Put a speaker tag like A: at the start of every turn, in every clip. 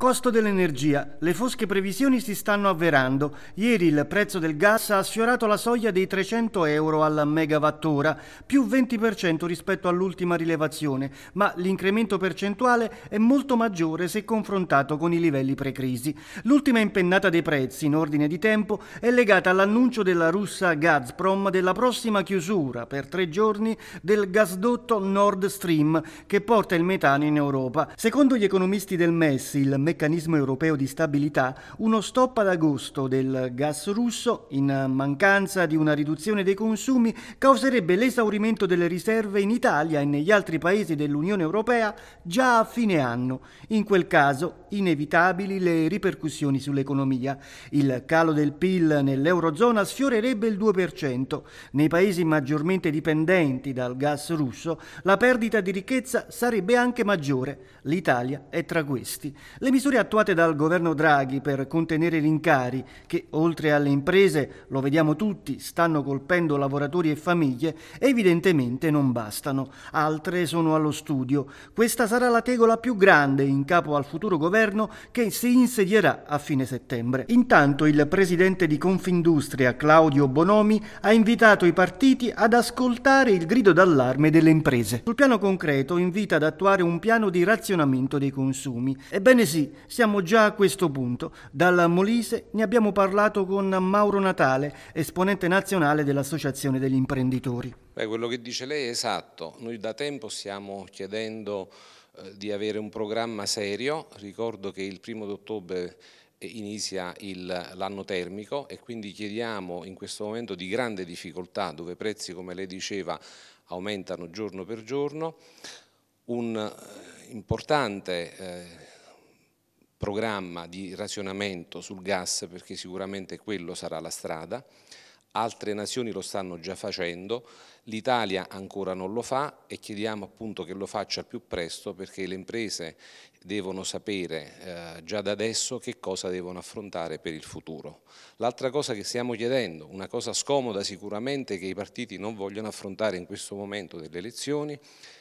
A: Costo dell'energia. Le fosche previsioni si stanno avverando. Ieri il prezzo del gas ha sfiorato la soglia dei 300 euro al megawattora, più 20% rispetto all'ultima rilevazione, ma l'incremento percentuale è molto maggiore se confrontato con i livelli pre-crisi. L'ultima impennata dei prezzi, in ordine di tempo, è legata all'annuncio della russa Gazprom della prossima chiusura per tre giorni del gasdotto Nord Stream che porta il metano in Europa. Secondo gli economisti del MES, il meccanismo europeo di stabilità uno stop ad agosto del gas russo in mancanza di una riduzione dei consumi causerebbe l'esaurimento delle riserve in Italia e negli altri paesi dell'Unione Europea già a fine anno. In quel caso inevitabili le ripercussioni sull'economia. Il calo del PIL nell'Eurozona sfiorerebbe il 2%. Nei paesi maggiormente dipendenti dal gas russo la perdita di ricchezza sarebbe anche maggiore. L'Italia è tra questi. Le misure attuate dal governo Draghi per contenere gli incari che, oltre alle imprese, lo vediamo tutti, stanno colpendo lavoratori e famiglie, evidentemente non bastano. Altre sono allo studio. Questa sarà la tegola più grande in capo al futuro governo che si insedierà a fine settembre. Intanto il presidente di Confindustria, Claudio Bonomi, ha invitato i partiti ad ascoltare il grido d'allarme delle imprese. Sul piano concreto invita ad attuare un piano di razionamento dei consumi. Ebbene sì, siamo già a questo punto. Dalla Molise ne abbiamo parlato con Mauro Natale, esponente nazionale dell'Associazione degli imprenditori.
B: Beh, quello che dice lei è esatto. Noi da tempo stiamo chiedendo eh, di avere un programma serio. Ricordo che il primo d'ottobre ottobre eh, inizia l'anno termico e quindi chiediamo in questo momento di grande difficoltà, dove i prezzi, come lei diceva, aumentano giorno per giorno, un eh, importante eh, programma di razionamento sul gas perché sicuramente quello sarà la strada. Altre nazioni lo stanno già facendo, l'Italia ancora non lo fa e chiediamo appunto che lo faccia più presto perché le imprese devono sapere eh, già da adesso che cosa devono affrontare per il futuro. L'altra cosa che stiamo chiedendo, una cosa scomoda sicuramente che i partiti non vogliono affrontare in questo momento delle elezioni,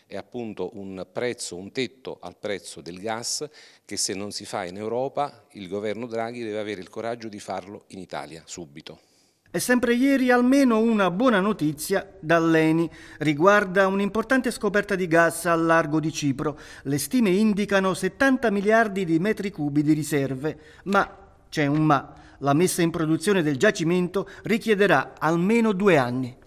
B: è appunto un prezzo, un tetto al prezzo del gas che se non si fa in Europa il governo Draghi deve avere il coraggio di farlo in Italia subito.
A: È sempre ieri almeno una buona notizia dall'ENI riguarda un'importante scoperta di gas al largo di Cipro. Le stime indicano 70 miliardi di metri cubi di riserve, ma c'è un ma. La messa in produzione del giacimento richiederà almeno due anni.